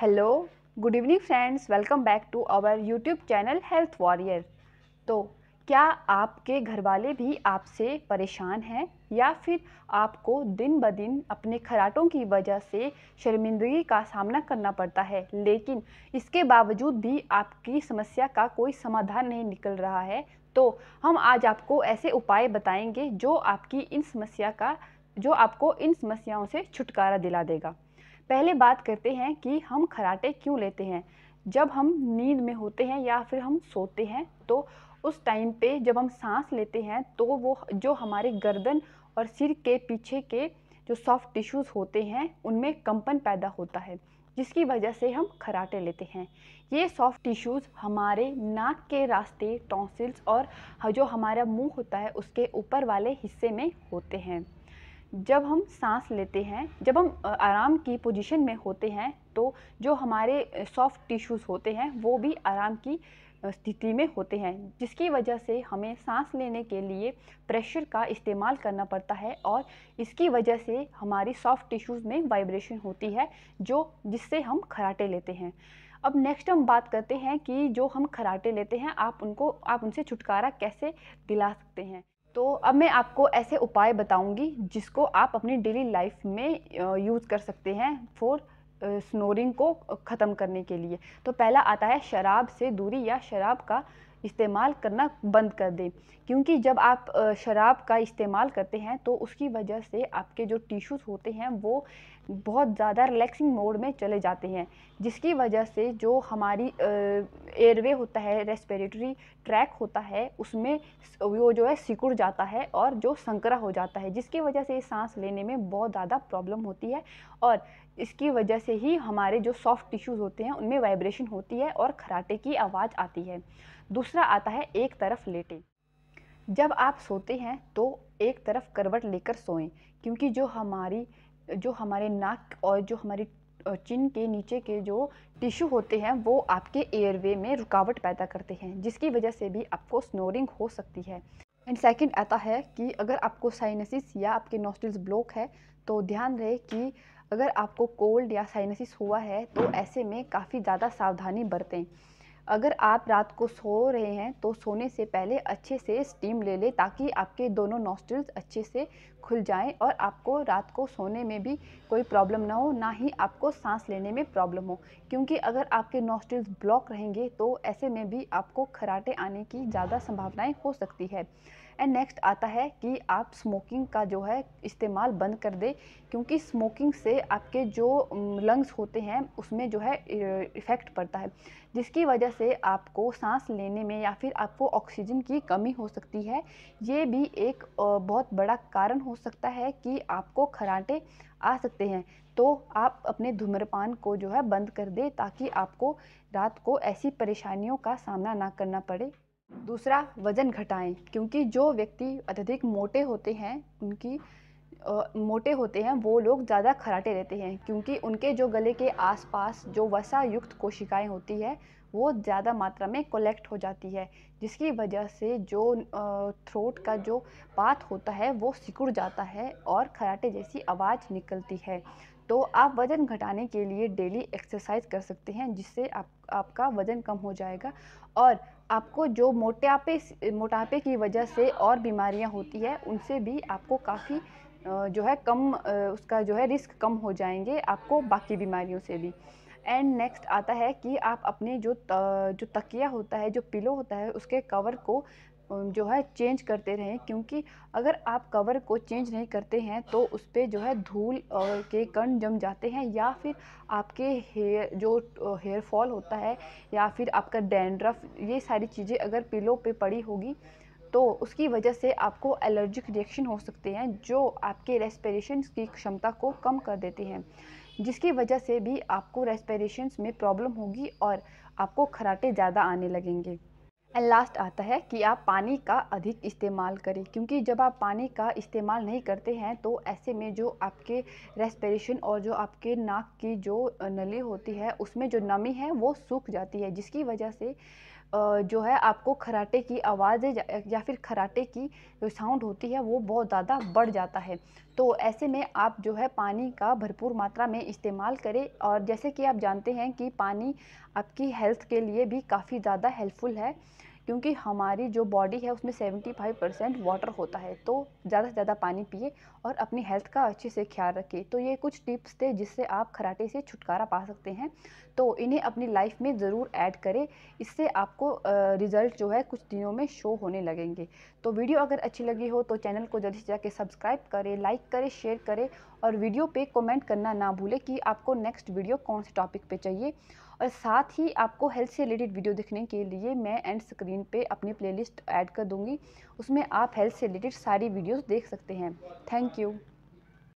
hello good evening friends welcome back to our YouTube channel health warrior तो क्या आपके घर वाले भी आपसे परेशान हैं या फिर आपको दिन ब दिन अपने खराटों की वजह से शर्मिंदगी का सामना करना पड़ता है लेकिन इसके बावजूद भी आपकी समस्या का कोई समाधान नहीं निकल रहा है तो हम आज आपको ऐसे उपाय बताएंगे जो आपकी इन समस्या का जो आपको इन समस्याओं से छुटकारा दिला देगा पहले बात करते हैं कि हम खराटे क्यों लेते हैं जब हम नींद में होते हैं या फिर हम सोते हैं तो उस टाइम पे जब हम सांस लेते हैं तो वो जो हमारे गर्दन और सिर के पीछे के जो सॉफ्ट टिश्यूज़ होते हैं उनमें कंपन पैदा होता है जिसकी वजह से हम खराटे लेते हैं ये सॉफ्ट टिश्यूज़ हमारे नाक के रास्ते टॉन्सिल्स और जो हमारा मुंह होता है उसके ऊपर वाले हिस्से में होते हैं जब हम सांस लेते हैं जब हम आराम की पोजीशन में होते हैं तो जो हमारे सॉफ्ट टिश्यूज़ होते हैं वो भी आराम की स्थिति में होते हैं जिसकी वजह से हमें सांस लेने के लिए प्रेशर का इस्तेमाल करना पड़ता है और इसकी वजह से हमारी सॉफ्ट टिश्यूज़ में वाइब्रेशन होती है जो जिससे हम खराटे लेते हैं अब नेक्स्ट हम बात करते हैं कि जो हम खराटे लेते हैं आप उनको आप उनसे छुटकारा कैसे दिला सकते हैं तो अब मैं आपको ऐसे उपाय बताऊंगी जिसको आप अपनी डेली लाइफ में यूज़ कर सकते हैं फॉर स्नोरिंग को ख़त्म करने के लिए तो पहला आता है शराब से दूरी या शराब का इस्तेमाल करना बंद कर दें क्योंकि जब आप शराब का इस्तेमाल करते हैं तो उसकी वजह से आपके जो टिश्यूज़ होते हैं वो बहुत ज़्यादा रिलैक्सिंग मोड में चले जाते हैं जिसकी वजह से जो हमारी एयरवे होता है रेस्पिरेटरी ट्रैक होता है उसमें वो जो है सिकुड़ जाता है और जो संकरा हो जाता है जिसकी वजह से सांस लेने में बहुत ज़्यादा प्रॉब्लम होती है और इसकी वजह से ही हमारे जो सॉफ्ट टिश्यूज़ होते हैं उनमें वाइब्रेशन होती है और खराटे की आवाज़ आती है दूसरा आता है एक तरफ लेटे जब आप सोते हैं तो एक तरफ करवट लेकर सोएं क्योंकि जो हमारी जो हमारे नाक और जो हमारे चिन के नीचे के जो टिश्यू होते हैं वो आपके एयरवे में रुकावट पैदा करते हैं जिसकी वजह से भी आपको स्नोरिंग हो सकती है एंड सेकंड आता है कि अगर आपको साइनसिस या आपके नोस्टल्स ब्लॉक है तो ध्यान रहे कि अगर आपको कोल्ड या साइनसिस हुआ है तो ऐसे में काफ़ी ज़्यादा सावधानी बरतें अगर आप रात को सो रहे हैं तो सोने से पहले अच्छे से स्टीम ले लें ताकि आपके दोनों नोस्टल्स अच्छे से खुल जाएँ और आपको रात को सोने में भी कोई प्रॉब्लम ना हो ना ही आपको सांस लेने में प्रॉब्लम हो क्योंकि अगर आपके नोस्ट्रिल्स ब्लॉक रहेंगे तो ऐसे में भी आपको खराटे आने की ज़्यादा संभावनाएं हो सकती है एंड नेक्स्ट आता है कि आप स्मोकिंग का जो है इस्तेमाल बंद कर दें क्योंकि स्मोकिंग से आपके जो लंग्स होते हैं उसमें जो है इफ़ेक्ट पड़ता है जिसकी वजह से आपको सांस लेने में या फिर आपको ऑक्सीजन की कमी हो सकती है ये भी एक बहुत बड़ा कारण हो हो सकता है कि आपको खराटे आ सकते हैं तो आप अपने धूम्रपान को जो है बंद कर दें ताकि आपको रात को ऐसी परेशानियों का सामना ना करना पड़े दूसरा वज़न घटाएं क्योंकि जो व्यक्ति अत्यधिक मोटे होते हैं उनकी मोटे होते हैं वो लोग ज़्यादा खराटे रहते हैं क्योंकि उनके जो गले के आसपास जो वसा युक्त कोशिकाएं होती है वो ज़्यादा मात्रा में कलेक्ट हो जाती है जिसकी वजह से जो थ्रोट का जो पात होता है वो सिकुड़ जाता है और खराटे जैसी आवाज़ निकलती है तो आप वज़न घटाने के लिए डेली एक्सरसाइज कर सकते हैं जिससे आप आपका वज़न कम हो जाएगा और आपको जो मोटापे मोटापे की वजह से और बीमारियां होती है उनसे भी आपको काफ़ी जो है कम उसका जो है रिस्क कम हो जाएंगे आपको बाकी बीमारियों से भी एंड नेक्स्ट आता है कि आप अपने जो त, जो तकिया होता है जो पिलो होता है उसके कवर को जो है चेंज करते रहें क्योंकि अगर आप कवर को चेंज नहीं करते हैं तो उस पर जो है धूल के कण जम जाते हैं या फिर आपके हेयर जो हेयर फॉल होता है या फिर आपका डैंड्रफ ये सारी चीज़ें अगर पिलो पे पड़ी होगी तो उसकी वजह से आपको एलर्जिक रिएक्शन हो सकते हैं जो आपके रेस्पिरेशन की क्षमता को कम कर देती है जिसकी वजह से भी आपको रेस्पिरेशन में प्रॉब्लम होगी और आपको खराटे ज़्यादा आने लगेंगे एंड लास्ट आता है कि आप पानी का अधिक इस्तेमाल करें क्योंकि जब आप पानी का इस्तेमाल नहीं करते हैं तो ऐसे में जो आपके रेस्पिरेशन और जो आपके नाक की जो नली होती है उसमें जो नमी है वो सूख जाती है जिसकी वजह से जो है आपको खराटे की आवाज़ें या फिर खराटे की जो साउंड होती है वो बहुत ज़्यादा बढ़ जाता है तो ऐसे में आप जो है पानी का भरपूर मात्रा में इस्तेमाल करें और जैसे कि आप जानते हैं कि पानी आपकी हेल्थ के लिए भी काफ़ी ज़्यादा हेल्पफुल है क्योंकि हमारी जो बॉडी है उसमें 75 परसेंट वाटर होता है तो ज़्यादा से ज़्यादा पानी पिए और अपनी हेल्थ का अच्छे से ख्याल रखें तो ये कुछ टिप्स थे जिससे आप खराटे से छुटकारा पा सकते हैं तो इन्हें अपनी लाइफ में ज़रूर ऐड करें इससे आपको रिज़ल्ट जो है कुछ दिनों में शो होने लगेंगे तो वीडियो अगर अच्छी लगी हो तो चैनल को जल्दी से जाकर सब्सक्राइब करें लाइक करें शेयर करें और वीडियो पर कॉमेंट करना ना भूलें कि आपको नेक्स्ट वीडियो कौन से टॉपिक पर चाहिए और साथ ही आपको हेल्थ से रिलेटेड वीडियो देखने के लिए मैं एंड स्क्रीन पे अपनी प्लेलिस्ट ऐड कर दूँगी उसमें आप हेल्थ से रिलेटेड सारी वीडियोस देख सकते हैं थैंक यू